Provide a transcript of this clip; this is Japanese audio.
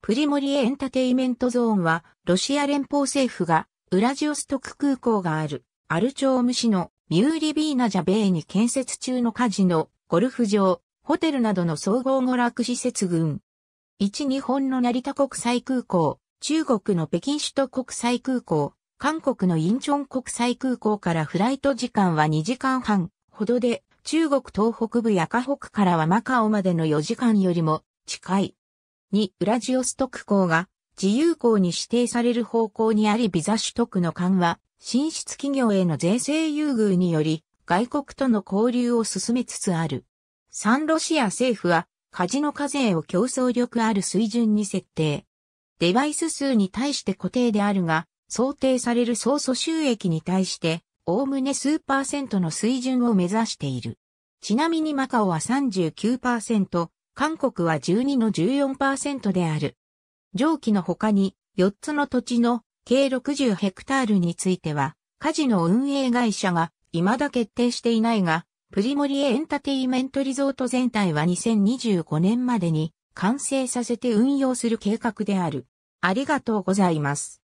プリモリエエンタテイメントゾーンは、ロシア連邦政府が、ウラジオストク空港がある、アルチョーム市のミューリビーナジャベイに建設中のカジノ、ゴルフ場、ホテルなどの総合娯楽施設群。1日本の成田国際空港、中国の北京首都国際空港、韓国のインチョン国際空港からフライト時間は2時間半ほどで、中国東北部や河北からはマカオまでの4時間よりも近い。にウラジオストク港が自由港に指定される方向にありビザ取得の緩和、進出企業への税制優遇により、外国との交流を進めつつある。三ロシア政府は、カジノ課税を競争力ある水準に設定。デバイス数に対して固定であるが、想定される総素収益に対して、おおむね数パーセントの水準を目指している。ちなみにマカオは39%、韓国は12の14%である。上記の他に4つの土地の計60ヘクタールについては、カジノ運営会社が未だ決定していないが、プリモリエエンタテイメントリゾート全体は2025年までに完成させて運用する計画である。ありがとうございます。